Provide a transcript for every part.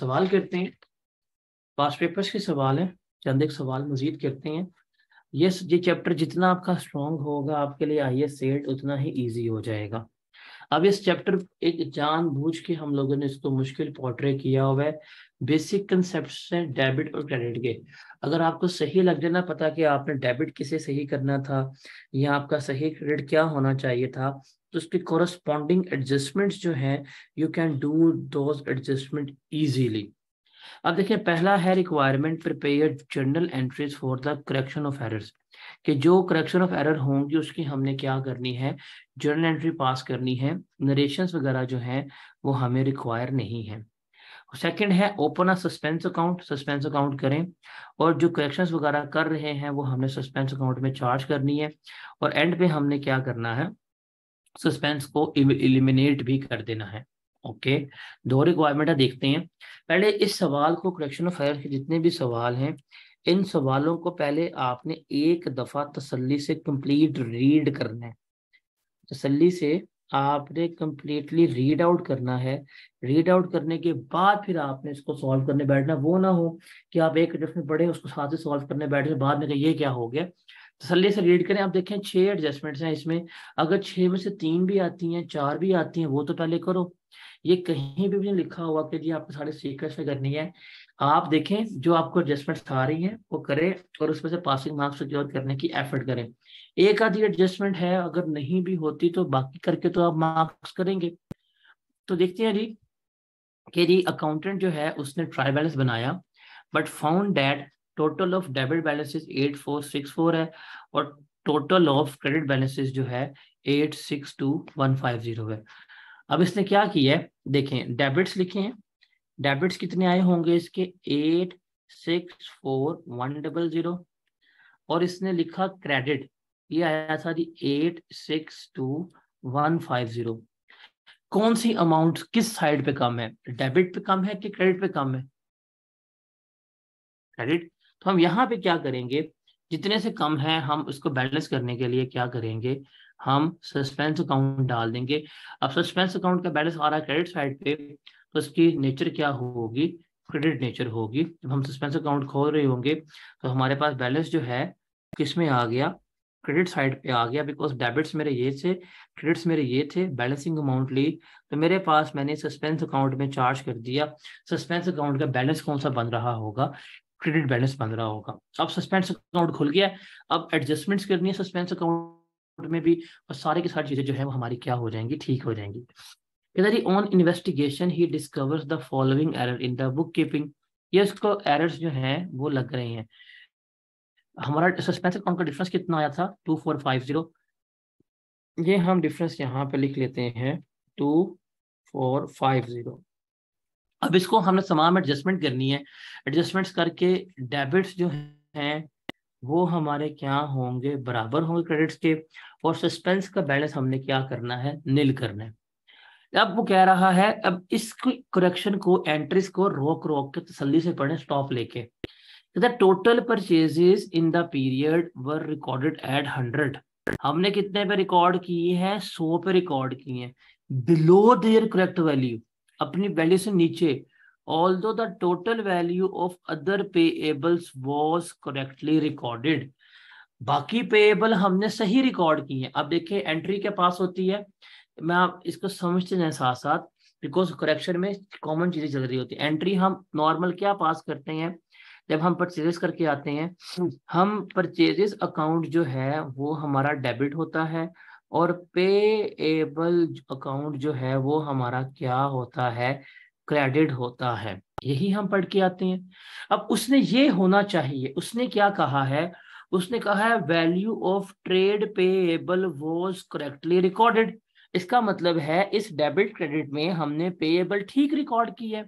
सवाल करते हैं पास पेपर्स के सवाल है चंद एक सवाल मजीद करते हैं ये ये चैप्टर जितना आपका स्ट्रॉन्ग होगा आपके लिए आई एस सेट उतना ही ईजी हो जाएगा अब इस चैप्टर एक जान बूझ के हम लोगों ने इसको मुश्किल पोर्ट्रे किया हुआ है बेसिक कंसेप्ट है डेबिट और क्रेडिट के अगर आपको सही लग जाए ना पता कि आपने डेबिट किसे सही करना था या आपका सही क्रेडिट क्या होना चाहिए था तो उसके कोरस्पॉन्डिंग एडजस्टमेंट्स जो हैं you can do those adjustment easily अब देखिए पहला है requirement prepare journal entries for the correction of errors कि जो करेक्शन ऑफ एरर होंगी उसकी हमने क्या करनी है जर्नल एंट्री पास करनी है नरेशंस वगैरह जो हैं वो हमें रिक्वायर नहीं है सेकंड है open a suspense account suspense account करें और जो करेक्शंस वगैरह कर रहे हैं वो हमने सस्पेंस अकाउंट में चार्ज करनी है और एंड पे हमने क्या करना है सस्पेंस को इलिमिनेट भी कर देना है ओके okay. दो रिक्वायरमेंट देखते हैं पहले इस सवाल को करेक्शन ऑफ एयर के जितने भी सवाल हैं इन सवालों को पहले आपने एक दफा तसल्ली से कंप्लीट रीड करना है तसल्ली से आपने कंप्लीटली रीड आउट करना है रीड आउट करने के बाद फिर आपने इसको सॉल्व करने बैठना वो ना हो कि आप एक एडजस्टमेंट पढ़े उसको साथ ही सॉल्व करने बैठे बाद में ये क्या हो गया तसली से रीड करें आप देखें छह एडजस्टमेंट्स हैं इसमें अगर छह में से तीन भी आती हैं चार भी आती हैं वो तो पहले करो ये कहीं भी भी लिखा हुआ कि जी आपको सारे सीक्वेंस करनी है आप देखें जो आपको एडजस्टमेंट्स आ रही हैं वो करें और उसमें से पासिंग मार्क्स सिक्योर करने की एफर्ट करें एक आधी एडजस्टमेंट है अगर नहीं भी होती तो बाकी करके तो आप मार्क्स करेंगे तो देखते हैं जी कि जी अकाउंटेंट जो है उसने ट्राई बैलेंस बनाया but found that total of debit balances eight four six four है और टोटल ऑफ क्रेडिट बैलेंसेस जो है eight six two one five zero है अब इसने क्या किया है देखें डेबिट्स लिखे हैं डेबिट्स कितने आए होंगे इसके eight six four one double zero और इसने लिखा क्रेडिट ये आया था जी eight six two one five zero कौन सी अमाउंट किस साइड पे कम है डेबिट पे कम है कि क्रेडिट पे कम है क्रेडिट तो हम यहाँ पे क्या करेंगे जितने से कम है हम उसको बैलेंस करने के लिए क्या करेंगे हम सस्पेंस अकाउंट डाल देंगे अब सस्पेंस अकाउंट का बैलेंस आ रहा है क्रेडिट साइड पे उसकी नेचर क्या होगी क्रेडिट नेचर होगी जब हम सस्पेंस अकाउंट खोल रहे होंगे तो हमारे पास बैलेंस जो है किस में आ गया क्रेडिट साइड पे आ गया बिकॉज डेबिट्स मेरे ये थे क्रेडिट्स मेरे ये थे बैलेंसिंग अमाउंट ली तो मेरे पास मैंने सस्पेंस अकाउंट में चार्ज कर दिया सस्पेंस अकाउंट का बैलेंस कौन सा बन रहा होगा क्रेडिट बैलेंस बन रहा होगा अब सस्पेंस अकाउंट खुल गया अब एडजस्टमेंट्स करनी है सस्पेंस अकाउंट में भी और सारे की सारी चीजें जो है वो हमारी क्या हो जाएंगी ठीक हो जाएंगी कहता जी on investigation he discovers the following error in the book keeping ये उसको एरर्स जो हैं वो लग रहे हैं हमारा सस्पेंस अकाउंट का डिफरेंस कितना आया था टू फोर फाइव जीरो ये हम डिफरेंस यहाँ पे लिख लेते हैं टू फोर फाइव जीरो अब इसको हमने तमाम एडजस्टमेंट करनी है एडजस्टमेंट्स करके डेबिट्स जो हैं वो हमारे क्या होंगे बराबर होंगे क्रेडिट्स के और सस्पेंस का बैलेंस हमने क्या करना है नील करना है अब वो कह रहा है अब इस करेक्शन को एंट्रीज को रोक रोक के तसली से पढ़े स्टॉप लेके total purchases in the period were recorded at hundred हमने कितने पे रिकॉर्ड किए हैं सौ पे रिकॉर्ड किए हैं बिलो देयर करेक्ट वैल्यू अपनी वैल्यू से नीचे although the total value of other payables was correctly recorded बाकी पेएबल हमने सही रिकॉर्ड की है अब देखिए एंट्री के पास होती है मैं आप इसको समझते जाए साथ साथ बिकॉज करेक्शन में कॉमन चीजें चल रही होती है एंट्री हम नॉर्मल क्या पास करते हैं जब हम परचेजेस करके आते हैं हम्म। हम परचेजेस अकाउंट जो है वो हमारा डेबिट होता है और पे एबल अकाउंट जो है वो हमारा क्या होता है क्रेडिट होता है यही हम पढ़ के आते हैं अब उसने ये होना चाहिए उसने क्या कहा है उसने कहा है value of trade payable was correctly recorded इसका मतलब है इस डेबिट क्रेडिट में हमने पेएबल ठीक रिकॉर्ड की है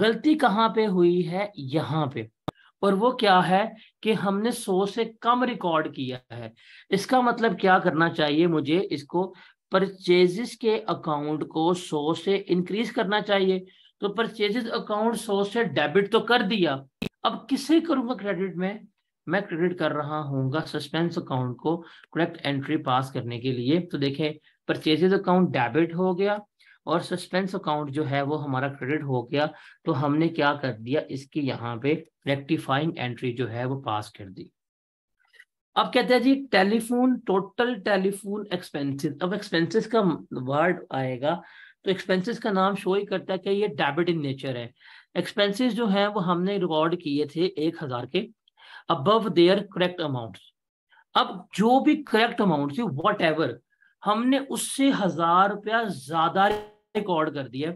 गलती कहाँ पे हुई है यहाँ पे और वो क्या है कि हमने 100 से कम रिकॉर्ड किया है इसका मतलब क्या करना चाहिए मुझे इसको परचेजेस के अकाउंट को 100 से इंक्रीज करना चाहिए तो परचेजेस अकाउंट 100 से डेबिट तो कर दिया अब किसे करूंगा क्रेडिट में मैं क्रेडिट कर रहा हूँ सस्पेंस अकाउंट को करेक्ट एंट्री पास करने के लिए तो देखें परचेजेज अकाउंट डेबिट हो गया और सस्पेंस अकाउंट जो है वो हमारा क्रेडिट हो गया तो हमने क्या कर दिया इसकी यहाँ पे रेक्टिफाइंग एंट्री जो है वो पास कर दी अब कहते हैं जी टेलीफोन टोटल टेलीफोन एक्सपेंसेस अब एक्सपेंसेस का वर्ड आएगा तो एक्सपेंसेस का नाम शो ही करता है कि ये डेबिट इन नेचर है एक्सपेंसेस जो है वो हमने रिकॉर्ड किए थे एक हजार के अबव देयर करेक्ट अमाउंट अब जो भी करेक्ट अमाउंट थी वट एवर हमने उससे हजार रुपया ज्यादा रिकॉर्ड कर दिया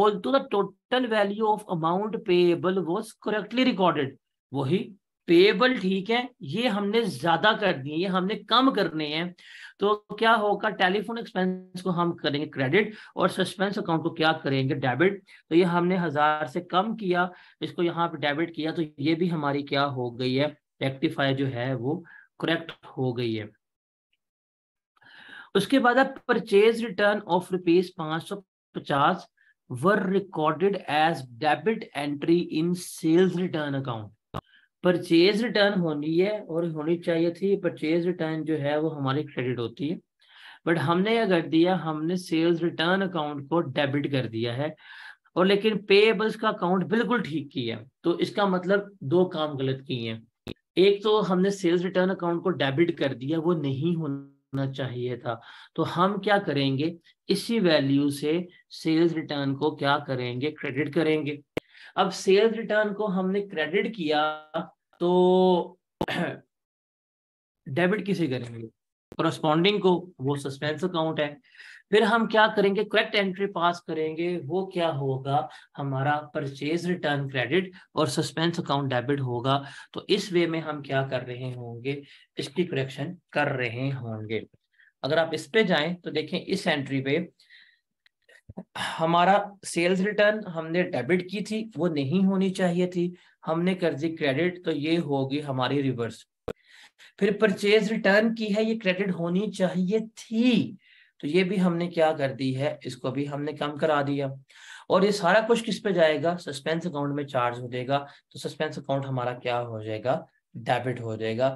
और तो the total value of amount payable was correctly recorded वही पेएबल ठीक है ये हमने ज्यादा कर दिए ये हमने कम करने हैं तो क्या होगा टेलीफोन एक्सपेंस को हम करेंगे क्रेडिट और सस्पेंस अकाउंट को क्या करेंगे डेबिट तो ये हमने हजार से कम किया इसको यहाँ पे डेबिट किया तो ये भी हमारी क्या हो गई है रेक्टिफाई जो है वो करेक्ट हो गई है उसके बाद अब परचेज रिटर्न ऑफ रुपीज पांच सौ पचास were recorded as debit entry in sales return account purchase return होनी है और होनी चाहिए थी परचेज रिटर्न जो है वो हमारी क्रेडिट होती है बट हमने यह कर दिया हमने सेल्स रिटर्न अकाउंट को डेबिट कर दिया है और लेकिन पेएबल्स का अकाउंट बिल्कुल ठीक किया तो इसका मतलब दो काम गलत किए हैं एक तो हमने सेल्स रिटर्न अकाउंट को डेबिट कर दिया वो नहीं होना होना चाहिए था तो हम क्या करेंगे इसी वैल्यू से सेल्स रिटर्न को क्या करेंगे क्रेडिट करेंगे अब सेल्स रिटर्न को हमने क्रेडिट किया तो डेबिट किसे करेंगे को वो सस्पेंस अकाउंट है फिर हम क्या करेंगे करेक्ट एंट्री पास करेंगे वो क्या होगा हमारा परचेज रिटर्न क्रेडिट और सस्पेंस अकाउंट डेबिट होगा तो इस वे में हम क्या कर रहे होंगे इसकी करेक्शन कर रहे होंगे अगर आप इस पे जाएं तो देखें इस एंट्री पे हमारा सेल्स रिटर्न हमने डेबिट की थी वो नहीं होनी चाहिए थी हमने कर दी क्रेडिट तो ये होगी हमारी रिवर्स फिर परचेज रिटर्न की है ये क्रेडिट होनी चाहिए थी तो ये भी हमने क्या कर दी है इसको भी हमने कम करा दिया और ये सारा कुछ किस पे जाएगा सस्पेंस अकाउंट में चार्ज हो जाएगा तो सस्पेंस अकाउंट हमारा क्या हो जाएगा डेबिट हो जाएगा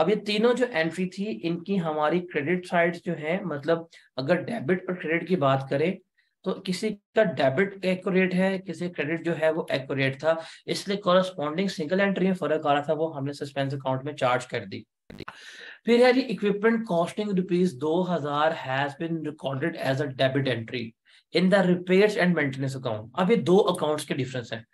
अब ये तीनों जो एंट्री थी इनकी हमारी क्रेडिट साइड जो है मतलब अगर डेबिट और क्रेडिट की बात करें तो किसी का डेबिट एक्यूरेट है किसी क्रेडिट जो है वो एक्यूरेट था इसलिए कॉरस्पॉन्डिंग सिंगल एंट्री में फर्क आ रहा था वो हमने सस्पेंस अकाउंट में चार्ज कर दी फिर है जी इक्विपमेंट कॉस्टिंग रुपीज दो हजार has been recorded as a debit entry in the repairs and maintenance account अब ये दो अकाउंट्स के डिफरेंस है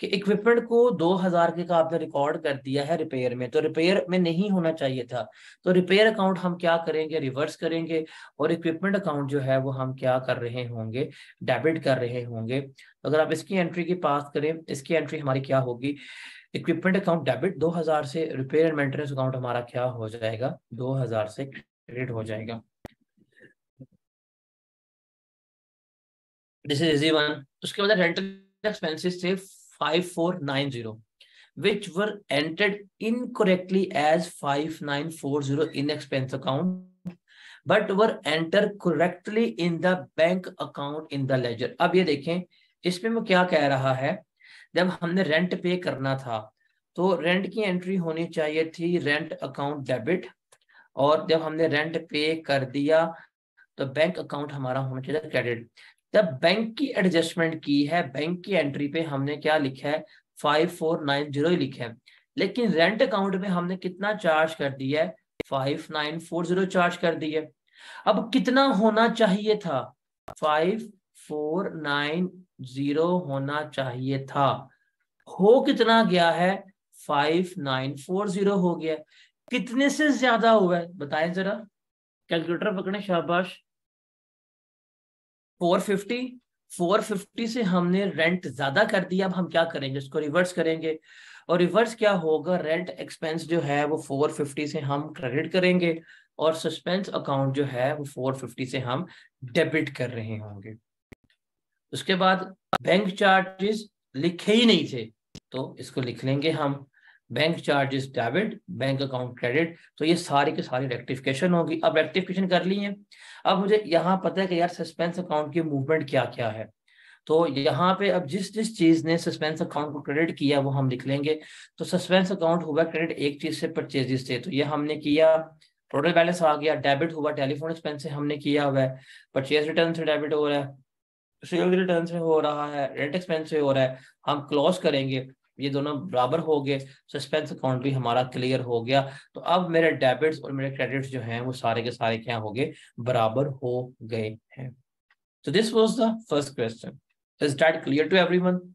कि इक्विपमेंट को 2000 के का आपने रिकॉर्ड कर दिया है रिपेयर में तो रिपेयर में नहीं होना चाहिए था तो रिपेयर अकाउंट हम क्या करेंगे रिवर्स करेंगे और इक्विपमेंट अकाउंट जो है वो हम क्या कर रहे होंगे डेबिट कर रहे होंगे अगर आप इसकी एंट्री की पास करें इसकी एंट्री हमारी क्या होगी इक्विपमेंट अकाउंट डेबिट दो से रिपेयर एंड मेंटेनेंस अकाउंट हमारा क्या हो जाएगा दो से क्रेडिट हो जाएगा दिस इज इजी वन उसके बाद रेंटल एक्सपेंसेस थे 5490 which were entered incorrectly as 5940 in expense account but were entered correctly in the bank account in the ledger अब ये देखें इसमें मैं क्या कह रहा है जब हमने रेंट पे करना था तो रेंट की एंट्री होनी चाहिए थी रेंट अकाउंट डेबिट और जब हमने रेंट पे कर दिया तो बैंक अकाउंट हमारा होना चाहिए क्रेडिट जब बैंक की एडजस्टमेंट की है बैंक की एंट्री पे हमने क्या लिखा है फाइव फोर नाइन जीरो लिखा है लेकिन रेंट अकाउंट में हमने कितना चार्ज कर दिया है five nine four zero charge कर है अब कितना होना चाहिए था फाइव फोर नाइन जीरो होना चाहिए था हो कितना गया है फाइव नाइन फोर जीरो हो गया कितने से ज्यादा हुआ है बताएं जरा कैलकुलेटर पकड़े शाबाश फोर फिफ्टी फोर फिफ्टी से हमने रेंट ज्यादा कर दिया अब हम क्या करेंगे इसको रिवर्स करेंगे और रिवर्स क्या होगा रेंट एक्सपेंस जो है वो फोर फिफ्टी से हम क्रेडिट करेंगे और सस्पेंस अकाउंट जो है वो फोर फिफ्टी से हम डेबिट कर रहे होंगे उसके बाद बैंक चार्जेस लिखे ही नहीं थे तो इसको लिख लेंगे हम bank charges debit bank account credit तो ये सारी के सारे रेक्टिफिकेशन होगी अब रेक्टिफिकेशन कर ली है अब मुझे यहाँ पता है कि यार सस्पेंस अकाउंट की मूवमेंट क्या क्या है तो यहाँ पे अब जिस जिस चीज ने सस्पेंस अकाउंट को क्रेडिट किया वो हम लिख लेंगे तो सस्पेंस अकाउंट हुआ क्रेडिट एक चीज से परचेजेस से तो ये हमने किया टोटल बैलेंस आ गया डेबिट हुआ टेलीफोन एक्सपेंस से हमने किया हुआ है परचेज रिटर्न से डेबिट हो रहा है सेल रिटर्न से हो रहा है रेंट एक्सपेंस से हो रहा है हम क्लोज करेंगे ये दोनों बराबर हो गए सस्पेंस अकाउंट भी हमारा क्लियर हो गया तो अब मेरे डेबिट्स और मेरे क्रेडिट्स जो हैं वो सारे के सारे क्या हो गए बराबर हो गए हैं तो this was the first question is that clear to every